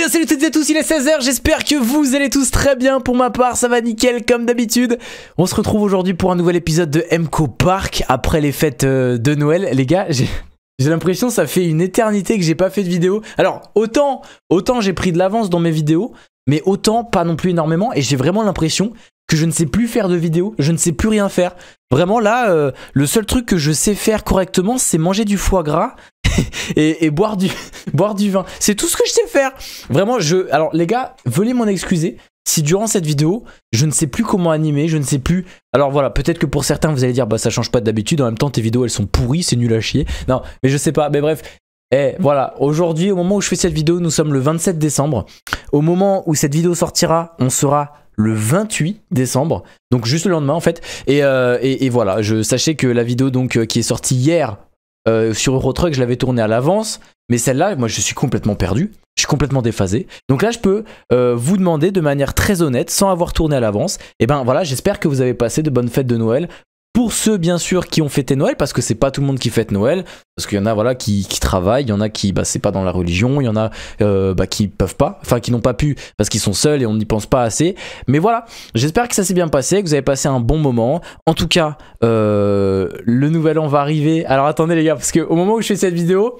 bien salut toutes et à tous, il est 16h, j'espère que vous allez tous très bien, pour ma part ça va nickel comme d'habitude. On se retrouve aujourd'hui pour un nouvel épisode de MCO Park, après les fêtes euh, de Noël. Les gars, j'ai... l'impression ça fait une éternité que j'ai pas fait de vidéo. Alors autant, autant j'ai pris de l'avance dans mes vidéos, mais autant pas non plus énormément. Et j'ai vraiment l'impression que je ne sais plus faire de vidéos, je ne sais plus rien faire. Vraiment là, euh, le seul truc que je sais faire correctement, c'est manger du foie gras et, boire, du, boire du vin. C'est tout ce que je sais faire. Vraiment, je. Alors, les gars, veuillez m'en excuser. Si durant cette vidéo, je ne sais plus comment animer, je ne sais plus. Alors voilà, peut-être que pour certains, vous allez dire, bah ça change pas d'habitude. En même temps, tes vidéos, elles sont pourries, c'est nul à chier. Non, mais je sais pas. Mais bref, et eh, voilà, aujourd'hui, au moment où je fais cette vidéo, nous sommes le 27 décembre. Au moment où cette vidéo sortira, on sera le 28 décembre, donc juste le lendemain en fait. Et, euh, voilà, je sachez que la vidéo donc euh, qui est sortie hier euh, sur Eurotruck, je l'avais tourné à l'avance, mais celle-là, moi, je suis complètement perdu. Je suis complètement déphasé. Donc là, je peux euh, vous demander de manière très honnête, sans avoir tourné à l'avance. Et eh ben voilà, j'espère que vous avez passé de bonnes fêtes de Noël. Pour ceux bien sûr qui ont fêté Noël, parce que c'est pas tout le monde qui fête Noël, parce qu'il y en a voilà qui, qui travaillent, il y en a qui bah, c'est pas dans la religion, il y en a euh, bah, qui peuvent pas, enfin qui n'ont pas pu parce qu'ils sont seuls et on n'y pense pas assez. Mais voilà, j'espère que ça s'est bien passé, que vous avez passé un bon moment. En tout cas, euh, le nouvel an va arriver. Alors attendez les gars, parce qu'au moment où je fais cette vidéo,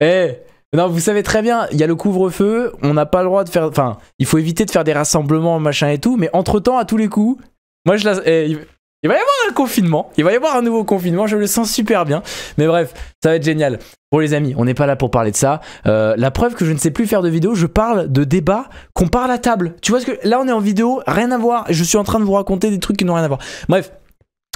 eh, non, vous savez très bien, il y a le couvre-feu, on n'a pas le droit de faire, enfin, il faut éviter de faire des rassemblements machin et tout, mais entre temps à tous les coups, moi je la, eh, il va y avoir un confinement, il va y avoir un nouveau confinement, je le sens super bien. Mais bref, ça va être génial. Bon les amis, on n'est pas là pour parler de ça. Euh, la preuve que je ne sais plus faire de vidéo, je parle de débat qu'on parle à table. Tu vois ce que là on est en vidéo, rien à voir. Je suis en train de vous raconter des trucs qui n'ont rien à voir. Bref,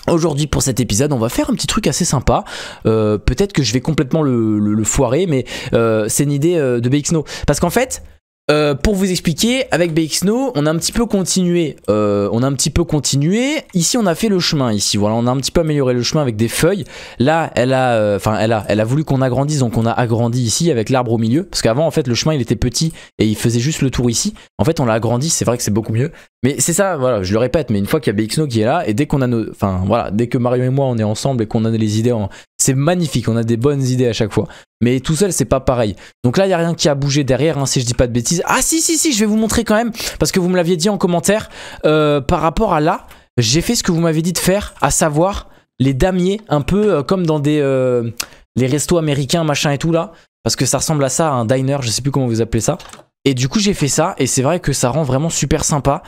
Aujourd'hui pour cet épisode on va faire un petit truc assez sympa, euh, peut-être que je vais complètement le, foirer mais euh, c'est une idée de BXNO parce qu'en fait euh, pour vous expliquer, avec BXNO, on a un petit peu continué. Euh, on a un petit peu continué. Ici, on a fait le chemin. Ici, voilà, on a un petit peu amélioré le chemin avec des feuilles. Là, elle a, euh, enfin, elle a, elle a voulu qu'on agrandisse, donc on a agrandi ici avec l'arbre au milieu. Parce qu'avant, en fait, le chemin il était petit et il faisait juste le tour ici. En fait, on l'a agrandi. C'est vrai que c'est beaucoup mieux. Mais c'est ça, voilà, je le répète. Mais une fois qu'il y a BXNO qui est là et dès qu'on a nos, enfin, voilà, dès que Mario et moi on est ensemble et qu'on a les idées, c'est magnifique. On a des bonnes idées à chaque fois. Mais tout seul, c'est pas pareil. Donc là, il n'y a rien qui a bougé derrière, hein, si je dis pas de bêtises. Ah si, si, si, je vais vous montrer quand même, parce que vous me l'aviez dit en commentaire, euh, par rapport à là, j'ai fait ce que vous m'avez dit de faire, à savoir les damiers, un peu euh, comme dans des euh, les restos américains, machin et tout là, parce que ça ressemble à ça, à un diner, je sais plus comment vous appelez ça. Et du coup j'ai fait ça et c'est vrai que ça rend vraiment super sympa.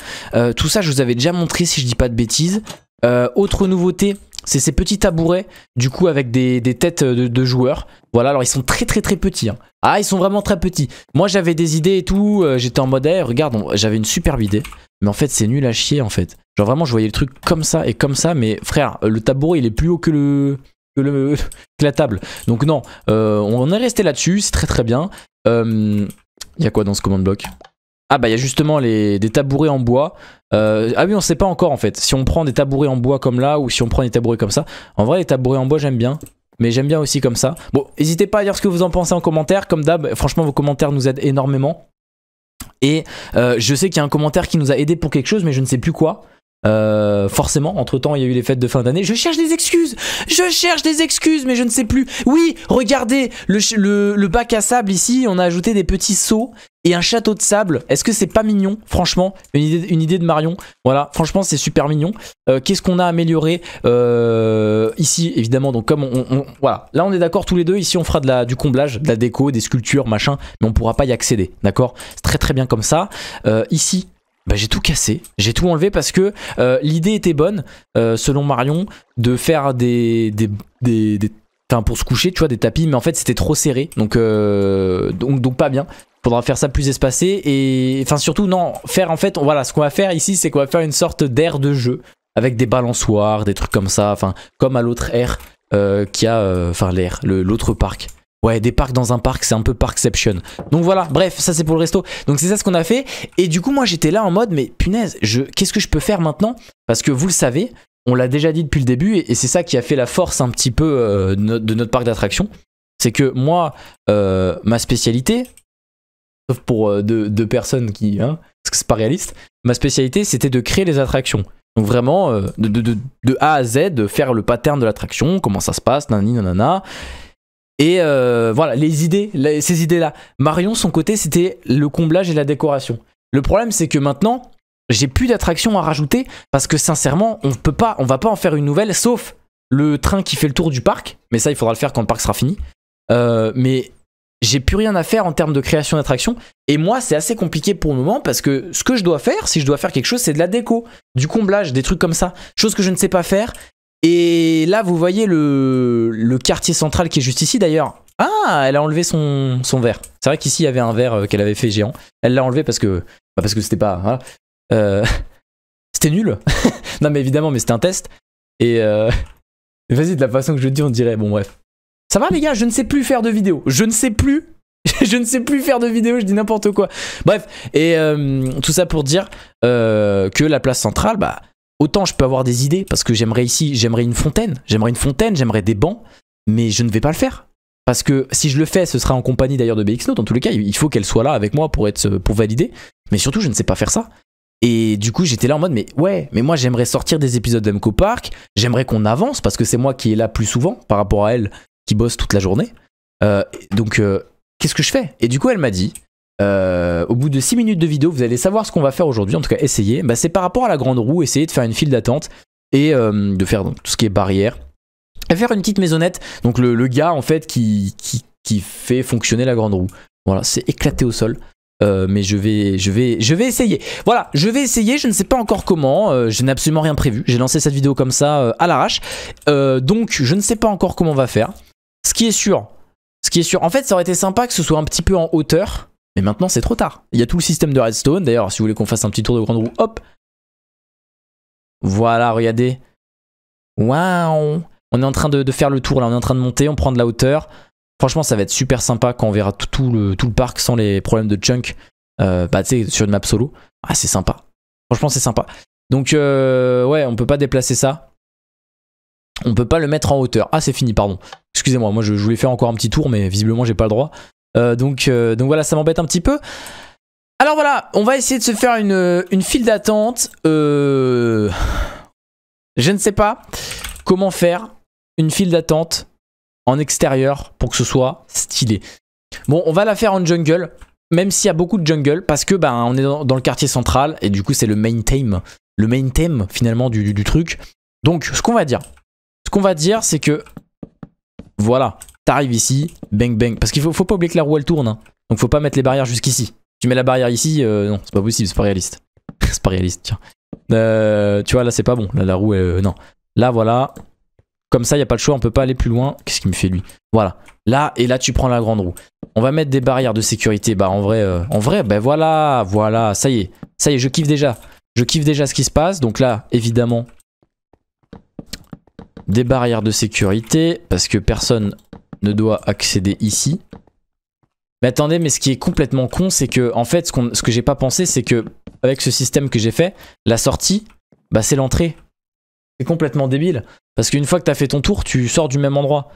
tout ça je vous avais déjà montré si je dis pas de bêtises. autre nouveauté, c'est ces petits tabourets, du coup, avec des, têtes de, joueurs. Voilà, alors ils sont très très très petits. Hein. Ah, ils sont vraiment très petits. Moi, j'avais des idées et tout. Euh, j'étais en mode, eh, regarde, j'avais une superbe idée. Mais en fait, c'est nul à chier, en fait. Genre vraiment, je voyais le truc comme ça et comme ça. Mais frère, euh, le tabouret, il est plus haut que le... Que, la table. Donc non, euh, on est resté là-dessus, c'est très très bien. Il y a quoi dans ce command block Ah bah il y a justement des tabourets en bois. Euh, ah oui, on sait pas encore en fait. Si on prend des tabourets en bois comme là ou si on prend des tabourets comme ça. En vrai, les tabourets en bois, j'aime bien. Mais j'aime bien aussi comme ça. Bon, n'hésitez pas à dire ce que vous en pensez en commentaire. Comme d'hab, franchement, vos commentaires nous aident énormément. Et euh, je sais qu'il y a un commentaire qui nous a aidé pour quelque chose, mais je ne sais plus quoi. Euh, forcément, entre-temps, il y a eu les fêtes de fin d'année. Je cherche des excuses. Je cherche des excuses, mais je ne sais plus. Oui, regardez, le, bac à sable ici, on a ajouté des petits seaux et un château de sable. Est-ce que c'est pas mignon Franchement, une idée, de Marion. Voilà, franchement, c'est super mignon. Euh, qu'est-ce qu'on a amélioré euh, ici Évidemment, donc comme on, voit Voilà, là on est d'accord tous les deux. Ici, on fera du comblage, de la déco, des sculptures, machin, mais on pourra pas y accéder. D'accord C'est très très bien comme ça. ici, bah, j'ai tout cassé, j'ai tout enlevé parce que euh, l'idée était bonne, euh, selon Marion, de faire des, des, pour se coucher, tu vois, des tapis, mais en fait c'était trop serré, donc, euh, donc, donc pas bien. Faudra faire ça plus espacé et enfin surtout non, faire en fait, voilà, ce qu'on va faire ici, c'est qu'on va faire une sorte d'air de jeu avec des balançoires, des trucs comme ça, enfin comme à l'autre air qui a, enfin l'air, l'autre parc Ouais, des parcs dans un parc, c'est un peu parkception. Donc voilà, bref, ça c'est pour le resto. Donc c'est ça ce qu'on a fait. Et du coup, moi j'étais là en mode, mais punaise, je... qu'est-ce que je peux faire maintenant Parce que vous le savez, on l'a déjà dit depuis le début, et c'est ça qui a fait la force un petit peu euh, de notre parc d'attractions C'est que moi, euh, ma spécialité, sauf pour euh, deux, personnes qui, hein, parce que c'est pas réaliste, ma spécialité c'était de créer les attractions. Donc vraiment, de, A à Z, de faire le pattern de l'attraction, comment ça se passe, nanani, nanana. Et euh, voilà, les idées, ces idées-là. Marion, son côté, c'était le comblage et la décoration. Le problème, c'est que maintenant, j'ai plus d'attractions à rajouter parce que sincèrement, on peut pas, on va pas en faire une nouvelle, sauf le train qui fait le tour du parc. Mais ça, il faudra le faire quand le parc sera fini. Euh, mais j'ai plus rien à faire en termes de création d'attractions. Et moi, c'est assez compliqué pour le moment parce que ce que je dois faire, si je dois faire quelque chose, c'est de la déco, du comblage, des trucs comme ça. Chose que je ne sais pas faire et là, vous voyez le, quartier central qui est juste ici d'ailleurs. Ah, elle a enlevé son, verre. C'est vrai qu'ici, il y avait un verre euh, qu'elle avait fait géant. Elle l'a enlevé parce que bah, parce que c'était pas... Hein. Euh, c'était nul. non, mais évidemment, mais c'était un test. Et euh, vas-y, de la façon que je dis, on dirait, bon bref. Ça va les gars, je ne sais plus faire de vidéo. Je ne sais plus je ne sais plus faire de vidéos, je dis n'importe quoi. Bref, et euh, tout ça pour dire que la place centrale, bah, autant je peux avoir des idées parce que j'aimerais ici, j'aimerais une fontaine, j'aimerais une fontaine, j'aimerais des bancs, mais je ne vais pas le faire. Parce que si je le fais, ce sera en compagnie d'ailleurs de BXNote. En tous les cas, il faut qu'elle soit là avec moi pour, être, euh, pour valider. Mais surtout, je ne sais pas faire ça. Et du coup, j'étais là en mode, mais ouais, mais moi, j'aimerais sortir des épisodes d'Emco Park. J'aimerais qu'on avance parce que c'est moi qui est là plus souvent par rapport à elle qui bosse toute la journée. Euh, donc, euh, qu'est-ce que je fais Et du coup, elle m'a dit, euh, au bout de 6 minutes de vidéo, vous allez savoir ce qu'on va faire aujourd'hui, en tout cas essayer bah, c'est par rapport à la grande roue, Essayer de faire une file d'attente et euh, de faire tout ce qui est barrière. Et faire une petite maisonnette, donc le, gars en fait qui, fait fonctionner la grande roue. Voilà, c'est éclaté au sol. Euh, mais je vais, je, vais, je vais essayer. Voilà, je vais essayer, je ne sais pas encore comment, je n'ai absolument rien prévu. J'ai lancé cette vidéo comme ça à l'arrache. donc, je ne sais pas encore comment on va faire. Ce qui est sûr, ce qui est sûr, en fait, ça aurait été sympa que ce soit un petit peu en hauteur. Mais maintenant, c'est trop tard. Il y a tout le système de redstone. D'ailleurs, si vous voulez qu'on fasse un petit tour de grande roue, hop. Voilà, regardez. Waouh On est en train de, faire le tour, là. On est en train de monter, on prend de la hauteur. Franchement, ça va être super sympa quand on verra tout le, tout le parc sans les problèmes de chunk. Euh, bah, tu sais, sur une map solo. Ah, c'est sympa. Franchement, c'est sympa. Donc, euh, ouais, on peut pas déplacer ça. On peut pas le mettre en hauteur. Ah, c'est fini, pardon. Excusez-moi, moi, je, je, voulais faire encore un petit tour, mais visiblement, j'ai pas le droit. Euh, donc, euh, donc voilà, ça m'embête un petit peu. Alors voilà, on va essayer de se faire une, une file d'attente. Euh, je ne sais pas comment faire une file d'attente en extérieur pour que ce soit stylé. Bon, on va la faire en jungle, même s'il y a beaucoup de jungle, parce que ben on est dans, le quartier central, et du coup c'est le main theme, le main theme finalement du truc. Donc ce qu'on va dire, ce qu'on va dire c'est que voilà, t'arrives ici, bang bang. Parce qu'il faut, pas oublier que la roue elle tourne. Hein. Donc faut pas mettre les barrières jusqu'ici. Tu mets la barrière ici, euh, non, c'est pas possible, c'est pas réaliste. c'est pas réaliste, tiens. Euh, tu vois, là c'est pas bon. Là la roue, euh, non. Là voilà. Comme ça, il a pas le choix, on peut pas aller plus loin. Qu'est-ce qui me fait lui Voilà. Là et là, tu prends la grande roue. On va mettre des barrières de sécurité. Bah en vrai, en vrai, bah, voilà, voilà, ça y est. Ça y est, je kiffe déjà. Je kiffe déjà ce qui se passe. Donc là, évidemment, des barrières de sécurité, parce que personne ne doit accéder ici. Mais attendez, mais ce qui est complètement con, c'est que, en fait, ce, que j'ai pas pensé, c'est que, avec ce système que j'ai fait, la sortie, bah c'est l'entrée. C'est complètement débile. Parce qu'une fois que t'as fait ton tour, tu sors du même endroit.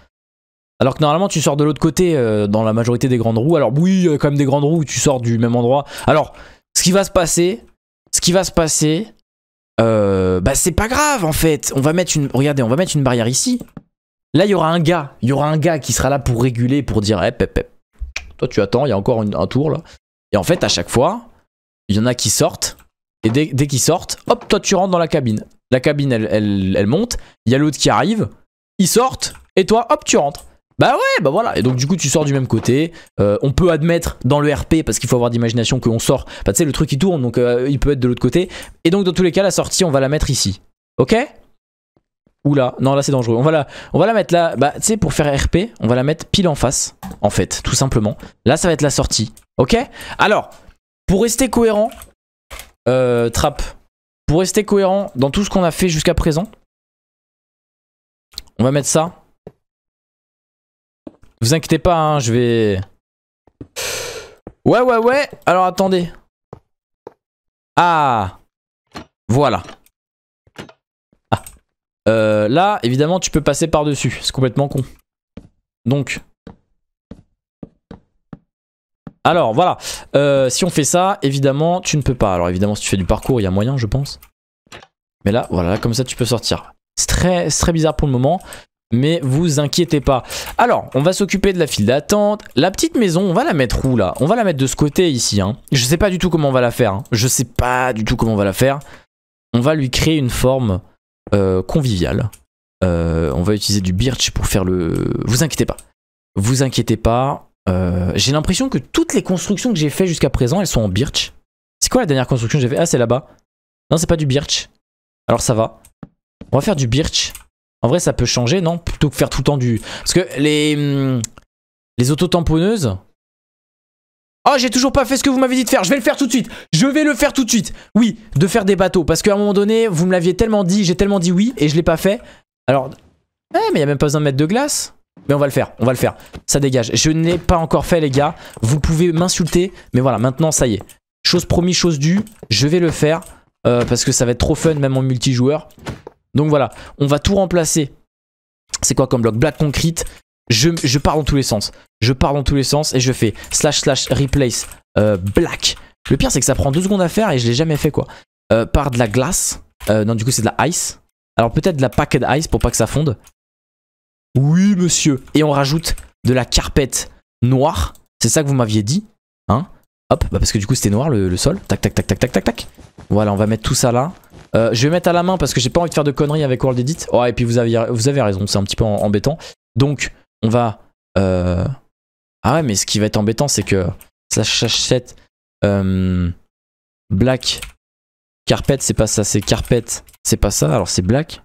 Alors que normalement, tu sors de l'autre côté euh, dans la majorité des grandes roues. Alors oui, il y a quand même des grandes roues où tu sors du même endroit. Alors, ce qui va se passer, ce qui va se passer, euh, bah c'est pas grave en fait. On va mettre une, regardez, on va mettre une barrière ici. Là, il y aura un gars, il y aura un gars qui sera là pour réguler, pour dire, eh, toi tu attends, il y a encore un tour là. Et en fait, à chaque fois, il y en a qui sortent. Et dès, dès qu'ils sortent, hop, toi tu rentres dans la cabine. La cabine, elle, elle, elle monte. Il y a l'autre qui arrive. Ils sortent. Et toi, hop, tu rentres. Bah ouais, bah voilà. Et donc du coup, tu sors du même côté. Euh, on peut admettre dans le RP, parce qu'il faut avoir d'imagination qu'on sort. Bah tu sais, le truc il tourne, donc euh, il peut être de l'autre côté. Et donc dans tous les cas, la sortie, on va la mettre ici. Ok Oula, non là c'est dangereux. On va la, on va la mettre là, bah tu sais pour faire RP, on va la mettre pile en face, en fait, tout simplement. Là ça va être la sortie, ok Alors, pour rester cohérent, euh, Trap, pour rester cohérent dans tout ce qu'on a fait jusqu'à présent, on va mettre ça vous inquiétez pas, hein, je vais... Ouais, ouais, ouais. Alors, attendez. Ah. Voilà. Ah. Euh, là, évidemment, tu peux passer par-dessus. C'est complètement con. Donc. Alors, voilà. Euh, si on fait ça, évidemment, tu ne peux pas. Alors, évidemment, si tu fais du parcours, il y a moyen, je pense. Mais là, voilà, comme ça, tu peux sortir. C'est très, très bizarre pour le moment. Mais vous inquiétez pas. Alors, on va s'occuper de la file d'attente. La petite maison, on va la mettre où là On va la mettre de ce côté ici. Hein. Je sais pas du tout comment on va la faire. Hein. Je sais pas du tout comment on va la faire. On va lui créer une forme euh, conviviale. Euh, on va utiliser du birch pour faire le... Vous inquiétez pas. Vous inquiétez pas. Euh, j'ai l'impression que toutes les constructions que j'ai fait jusqu'à présent, elles sont en birch. C'est quoi la dernière construction que j'ai fait Ah, c'est là-bas. Non, c'est pas du birch. Alors ça va. On va faire du birch. En vrai, ça peut changer, non Plutôt que faire tout le temps du... Parce que les... Hmm, les auto-tamponneuses... Oh, j'ai toujours pas fait ce que vous m'avez dit de faire. Je vais le faire tout de suite. Je vais le faire tout de suite. Oui, de faire des bateaux. Parce qu'à un moment donné, vous me l'aviez tellement dit, j'ai tellement dit oui, et je l'ai pas fait. Alors... Eh, mais il a même pas besoin de mettre de glace. Mais on va le faire, on va le faire. Ça dégage. Je n'ai pas encore fait, les gars. Vous pouvez m'insulter, mais voilà, maintenant, ça y est. Chose promis, chose due. Je vais le faire, euh, parce que ça va être trop fun, même en multijoueur. Donc voilà, on va tout remplacer. C'est quoi comme bloc Black Concrete. Je, je, pars dans tous les sens. Je pars dans tous les sens et je fais slash slash replace euh, black. Le pire, c'est que ça prend deux secondes à faire et je l'ai jamais fait quoi. Euh, par de la glace. Euh, non, du coup, c'est de la ice. Alors peut-être de la packet ice pour pas que ça fonde. Oui, monsieur. Et on rajoute de la carpette noire. C'est ça que vous m'aviez dit. Hein Hop, bah, parce que du coup, c'était noir le, le sol. Tac, tac, tac, tac, tac, tac, tac. Voilà, on va mettre tout ça là. Euh, je vais mettre à la main parce que j'ai pas envie de faire de conneries avec World Edit. Oh, et puis vous avez, vous avez raison, c'est un petit peu embêtant. Donc, on va... Euh, ah ouais, mais ce qui va être embêtant, c'est que ça s'achète euh, Black Carpet, c'est pas ça, c'est Carpet, c'est pas ça, alors c'est Black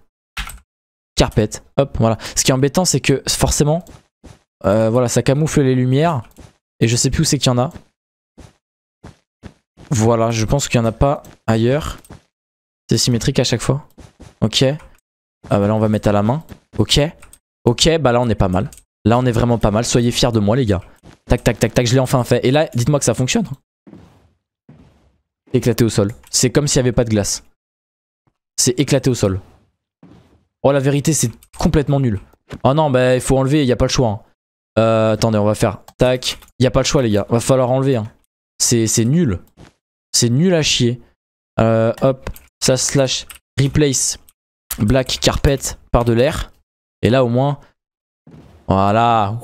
Carpet. Hop, voilà. Ce qui est embêtant, c'est que forcément, voilà, ça camoufle les lumières et je sais plus où c'est qu'il y en a. Voilà, je pense qu'il y en a pas ailleurs. C'est symétrique à chaque fois. Ok. Ah bah là, on va mettre à la main. Ok. Ok, bah là, on est pas mal. Là, on est vraiment pas mal. Soyez fiers de moi, les gars. Tac, tac, tac, tac, je l'ai enfin fait. Et là, dites-moi que ça fonctionne. Hein. Éclaté au sol. C'est comme s'il n'y avait pas de glace. C'est éclaté au sol. Oh, la vérité, c'est complètement nul. Oh non, bah, il faut enlever, il n'y a pas le choix. Hein. Euh, attendez, on va faire... Tac. Il n'y a pas le choix, les gars. Va falloir enlever. Hein. C'est nul. C'est nul à chier. Euh, hop, ça slash replace black carpet par de l'air. Et là au moins, voilà.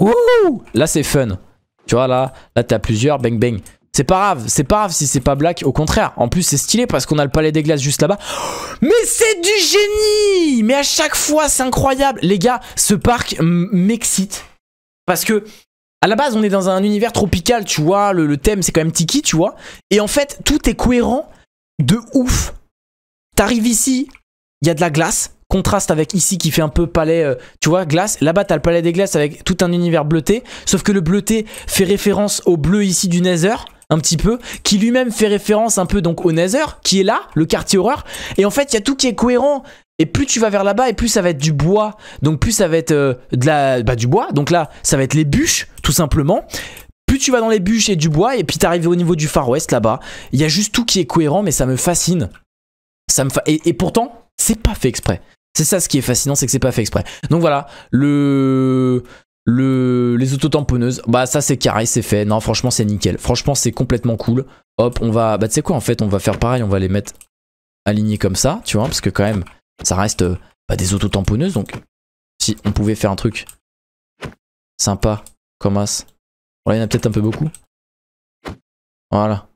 là c'est fun. Tu vois là, là t'as plusieurs, bang bang. C'est pas grave, c'est pas grave si c'est pas black, au contraire. En plus c'est stylé parce qu'on a le palais des glaces juste là-bas. Mais c'est du génie Mais à chaque fois c'est incroyable. Les gars, ce parc m'excite. Parce que à la base, on est dans un univers tropical, tu vois. le thème, c'est quand même Tiki, tu vois. Et en fait, tout est cohérent de ouf. T'arrives ici, il y a de la glace, contraste avec ici qui fait un peu palais, euh, tu vois, glace. Là-bas, t'as le palais des glaces avec tout un univers bleuté, sauf que le bleuté fait référence au bleu ici du Nether un petit peu, qui lui-même fait référence un peu donc au Nether, qui est là, le quartier horreur, et en fait il y a tout qui est cohérent, et plus tu vas vers là-bas, et plus ça va être du bois, donc plus ça va être euh, de la, bah, du bois, donc là ça va être les bûches, tout simplement, plus tu vas dans les bûches et du bois, et puis t'arrives au niveau du Far West là-bas, il y a juste tout qui est cohérent, mais ça me fascine, et, pourtant, c'est pas fait exprès. C'est ça ce qui est fascinant, c'est que c'est pas fait exprès. Donc voilà, le... Le, les autotamponneuses, bah ça c'est carré, c'est fait. Non, franchement, c'est nickel. Franchement, c'est complètement cool. Hop, on va. Bah, tu sais quoi, en fait, on va faire pareil, on va les mettre alignés comme ça, tu vois, parce que quand même, ça reste euh, bah, des autotamponneuses. Donc, si on pouvait faire un truc sympa, comme as. Voilà, il y en a peut-être un peu beaucoup. Voilà.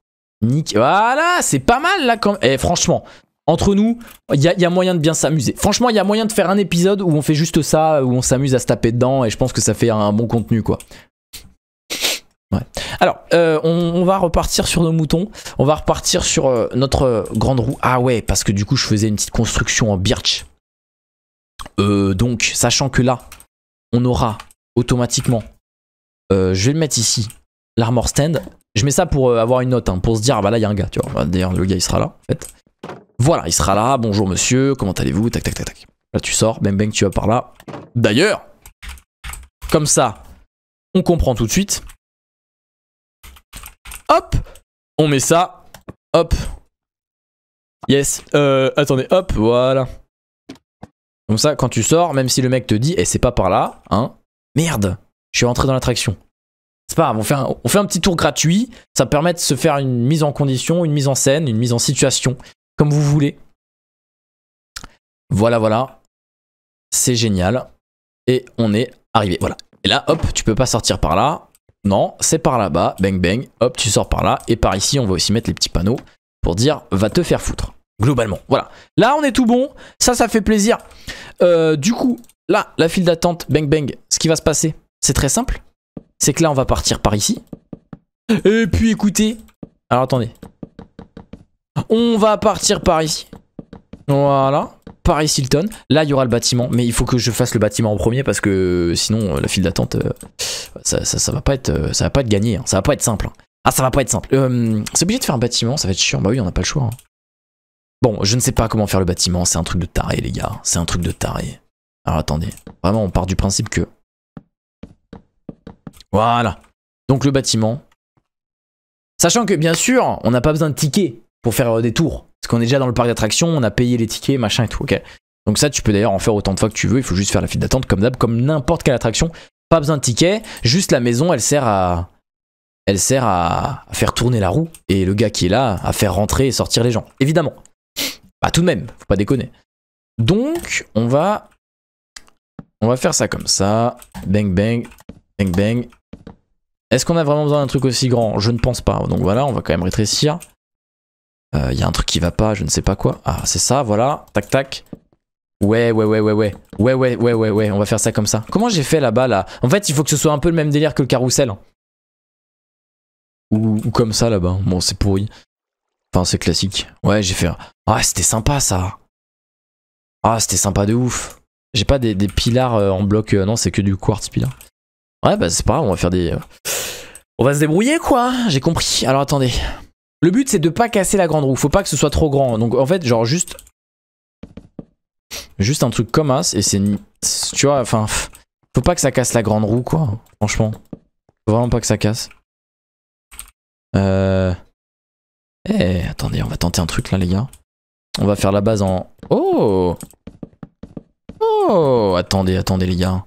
Nickel. Voilà, c'est pas mal là quand et eh, franchement, entre nous, il y, a, moyen de bien s'amuser. Franchement, il y a moyen de faire un épisode où on fait juste ça, où on s'amuse à se taper dedans, et je pense que ça fait un bon contenu, quoi. Ouais. Alors, euh, on, va repartir sur nos moutons. On va repartir sur euh, notre euh, grande roue. Ah ouais, parce que du coup, je faisais une petite construction en birch. donc, sachant que là, on aura automatiquement. je vais le mettre ici, l'armor stand. Je mets ça pour avoir une note, hein, pour se dire, ah bah là, il y a un gars, tu vois. D'ailleurs, le gars, il sera là, en fait. Voilà, il sera là, bonjour monsieur, comment allez-vous, tac tac tac tac. Là tu sors, même ben, tu vas par là. D'ailleurs, comme ça, on comprend tout de suite. Hop, on met ça, hop. Yes, euh, attendez, hop, voilà. Comme ça, quand tu sors, même si le mec te dit, et eh, c'est pas par là, hein, merde, je suis rentré dans l'attraction. C'est pas grave, on on fait, un, petit tour gratuit, ça permet de se faire une mise en condition, une mise en scène, une mise en situation, comme vous voulez. Voilà, voilà. C'est génial. Et on est arrivé. Voilà. Et là, hop, tu peux pas sortir par là. Non, c'est par là-bas. Bang, bang. Hop, tu sors par là. Et par ici, on va aussi mettre les petits panneaux pour dire va te faire foutre. Globalement. Voilà. Là, on est tout bon. Ça, ça fait plaisir. Euh, du coup, là, la file d'attente, bang, bang. Ce qui va se passer, c'est très simple. C'est que là, on va partir par ici. Et puis, écoutez. Alors, attendez. On va partir par ici. Voilà. Paris Hilton. Là, il y aura le bâtiment, mais il faut que je fasse le bâtiment en premier parce que euh, sinon, euh, la file d'attente, euh, ça, ça, va pas être, ça va pas être gagné. Hein. Ça va pas être simple. Hein. Ah, ça va pas être simple. c'est obligé de faire un bâtiment, ça va être chiant. Bah oui, on n'a pas le choix. Hein. Bon, je ne sais pas comment faire le bâtiment. C'est un truc de taré, les gars. C'est un truc de taré. Alors attendez. Vraiment, on part du principe que. Voilà. Donc le bâtiment. Sachant que, bien sûr, on n'a pas besoin de tickets pour faire euh, des tours. Parce qu'on est déjà dans le parc d'attractions, on a payé les tickets, machin et tout, ok Donc ça, tu peux d'ailleurs en faire autant de fois que tu veux, il faut juste faire la file d'attente comme d'hab, comme n'importe quelle attraction. Pas besoin de tickets, juste la maison, elle sert à... Elle sert à, faire tourner la roue et le gars qui est là à faire rentrer et sortir les gens. Évidemment. pas tout de même, faut pas déconner. Donc, on va... On va faire ça comme ça. Bang, bang, bang, bang. Est-ce qu'on a vraiment besoin d'un truc aussi grand Je ne pense pas. Donc voilà, on va quand même rétrécir. Il euh, y a un truc qui va pas, je ne sais pas quoi. Ah, c'est ça, voilà. Tac, tac. Ouais, ouais, ouais, ouais, ouais. Ouais, ouais, ouais, ouais, ouais. On va faire ça comme ça. Comment j'ai fait là-bas, là, En fait, il faut que ce soit un peu le même délire que le carrousel. Hein. Ou, comme ça, là-bas. Bon, c'est pourri. Enfin, c'est classique. Ouais, j'ai fait... Ah, c'était sympa, ça. Ah, c'était sympa de ouf. J'ai pas des, des pilars euh, en bloc... Euh, non, c'est que du quartz pilar. Ouais, bah, c'est pas grave, on va faire des... On va se débrouiller, quoi. J'ai compris. Alors, attendez. Le but, c'est de pas casser la grande roue. Faut pas que ce soit trop grand. Donc, en fait, genre, juste... Juste un truc comme as, et c'est... Tu vois, enfin... Faut pas que ça casse la grande roue, quoi. Franchement. Faut vraiment pas que ça casse. Euh... Eh, attendez, on va tenter un truc, là, les gars. On va faire la base en... Oh Oh Attendez, attendez, les gars.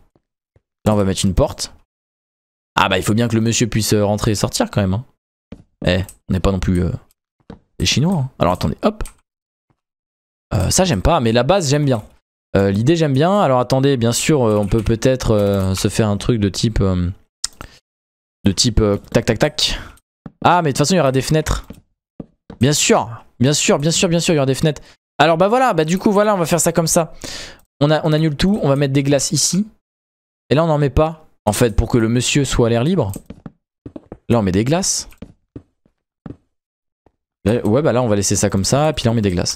Là, on va mettre une porte. Ah bah, il faut bien que le monsieur puisse euh, rentrer et sortir, quand même. Hein. Eh, on n'est pas non plus euh, les Chinois. Hein. Alors attendez, hop. Euh, ça j'aime pas, mais la base j'aime bien. Euh, l'idée j'aime bien. Alors attendez, bien sûr, euh, on peut peut-être se faire un truc de type... de type tac tac tac. Ah, mais de toute façon, il y aura des fenêtres. Bien sûr, bien sûr, bien sûr, bien sûr, il y aura des fenêtres. Alors bah voilà, bah du coup, voilà, on va faire ça comme ça. On, a, on annule tout, on va mettre des glaces ici. Et là, on n'en met pas, en fait, pour que le monsieur soit à l'air libre. Là, on met des glaces. Ouais, bah là, on va laisser ça comme ça. Puis là, on met des glaces.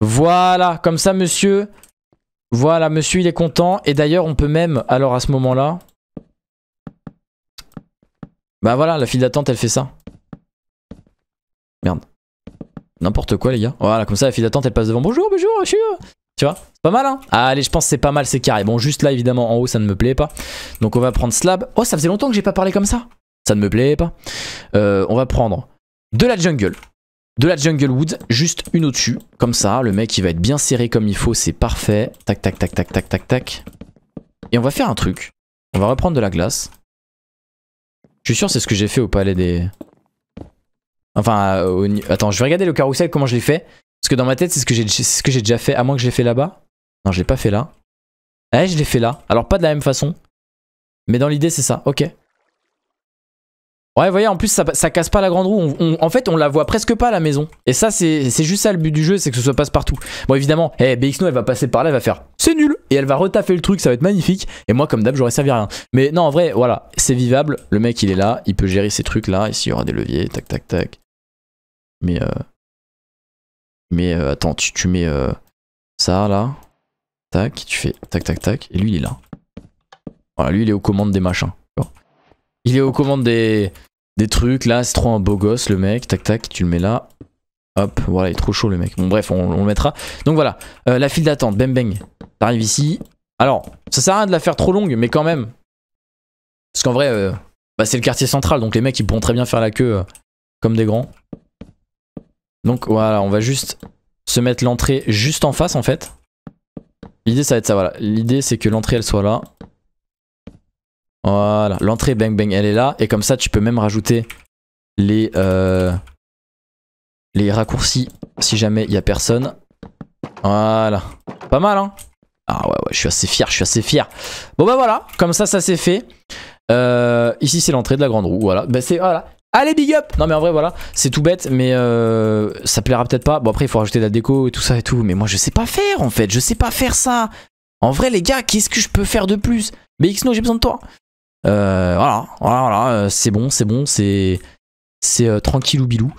Voilà, comme ça, monsieur. Voilà, monsieur, il est content. Et d'ailleurs, on peut même, alors à ce moment-là... Bah voilà, la file d'attente, elle fait ça. Merde. N'importe quoi, les gars. Voilà, comme ça, la file d'attente, elle passe devant. Bonjour, bonjour, je Tu vois C'est pas mal, hein ah, Allez, je pense que c'est pas mal, c'est carré. Bon, juste là, évidemment, en haut, ça ne me plaît pas. Donc, on va prendre slab. Oh, ça faisait longtemps que j'ai pas parlé comme ça. Ça ne me plaît pas. Euh, on va prendre de la jungle de la jungle wood, juste une au-dessus, comme ça, le mec il va être bien serré comme il faut, c'est parfait, tac tac tac tac tac tac tac. Et on va faire un truc, on va reprendre de la glace. Je suis sûr c'est ce que j'ai fait au palais des... Enfin, euh, attends, je vais regarder le carousel comment je l'ai fait, parce que dans ma tête c'est ce que j'ai ce que déjà fait, à moins que je l'ai fait là-bas. Non, je l'ai pas fait là. Ah, je l'ai fait là, alors pas de la même façon, mais dans l'idée c'est ça, ok. Ouais, vous voyez, en plus, ça, casse pas la grande roue. en fait, on la voit presque pas à la maison. Et ça, c'est juste ça le but du jeu, c'est que ce soit passe partout. Bon, évidemment, eh, bx elle va passer par là, elle va faire c'est nul. Et elle va retaffer le truc, ça va être magnifique. Et moi, comme d'hab, j'aurais servi à rien. Mais non, en vrai, voilà, c'est vivable. Le mec, il est là, il peut gérer ces trucs là. Ici, il y aura des leviers, tac, tac, tac. Mais. Euh... Mais euh, attends, tu, mets euh, ça là. Tac, tu fais tac, tac, tac. Et lui, il est là. Voilà, lui, il est aux commandes des machins. Il est aux commandes des, des trucs, là, c'est trop un beau gosse, le mec, tac tac, tu le mets là. Hop, voilà, il est trop chaud le mec. Bon bref, on, le mettra. Donc voilà, euh, la file d'attente, bang bang. T'arrives ici. Alors, ça sert à rien de la faire trop longue, mais quand même. Parce qu'en vrai, euh, bah, c'est le quartier central, donc les mecs, ils pourront très bien faire la queue euh, comme des grands. Donc voilà, on va juste se mettre l'entrée juste en face, en fait. L'idée, ça va être ça, voilà. L'idée, c'est que l'entrée, elle soit là. Voilà, l'entrée bang bang, elle est là. Et comme ça, tu peux même rajouter les, euh, les raccourcis si jamais il y a personne. Voilà. Pas mal, hein Ah ouais, ouais, je suis assez fier, je suis assez fier. Bon bah voilà, comme ça, ça c'est fait. Euh, ici, c'est l'entrée de la grande roue, voilà. Bah, c'est, voilà. Allez, big up Non mais en vrai, voilà, c'est tout bête, mais euh, ça plaira peut-être pas. Bon après, il faut rajouter de la déco et tout ça et tout. Mais moi, je sais pas faire, en fait. Je sais pas faire ça. En vrai, les gars, qu'est-ce que je peux faire de plus Mais Xno, j'ai besoin de toi. Euh, voilà, voilà, euh, c'est bon, c'est bon, c'est c'est euh, tranquille ou bilou.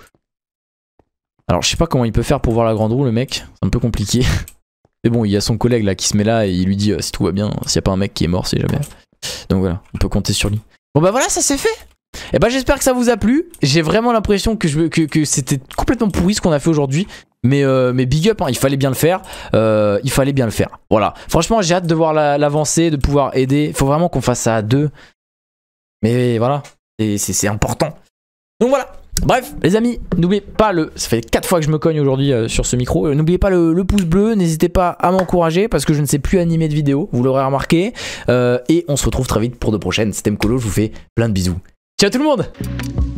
Alors je sais pas comment il peut faire pour voir la grande roue le mec, c'est un peu compliqué. Mais bon, il y a son collègue là qui se met là et il lui dit si tout va bien, s'il n'y a pas un mec qui est mort, c'est jamais. Donc voilà, on peut compter sur lui. Bon bah voilà, ça c'est fait Et eh bah ben, j'espère que ça vous a plu. J'ai vraiment l'impression que, je, que, que c'était complètement pourri ce qu'on a fait aujourd'hui. Mais, big up, hein, il fallait bien le faire. il fallait bien le faire. Voilà. Franchement, j'ai hâte de voir l'avancée, de pouvoir aider. Il faut vraiment qu'on fasse ça à deux. Mais voilà, c'est important. Donc voilà. Bref, les amis, n'oubliez pas le... Ça fait 4 fois que je me cogne aujourd'hui euh, sur ce micro. Euh, n'oubliez pas le, pouce bleu, n'hésitez pas à m'encourager parce que je ne sais plus animer de vidéos, vous l'aurez remarqué. Euh, et on se retrouve très vite pour de prochaines. C'était Mkolo, je vous fais plein de bisous. Ciao tout le monde